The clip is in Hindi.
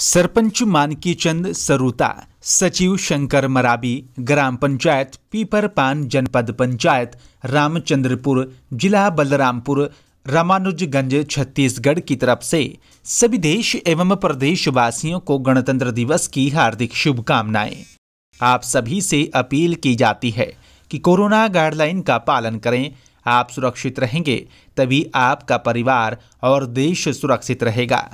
सरपंच मानकी चंद सरुता सचिव शंकर मराबी ग्राम पंचायत पीपरपान जनपद पंचायत रामचंद्रपुर जिला बलरामपुर रामानुजगंज छत्तीसगढ़ की तरफ से सभी देश एवं प्रदेशवासियों को गणतंत्र दिवस की हार्दिक शुभकामनाएं आप सभी से अपील की जाती है कि कोरोना गाइडलाइन का पालन करें आप सुरक्षित रहेंगे तभी आपका परिवार और देश सुरक्षित रहेगा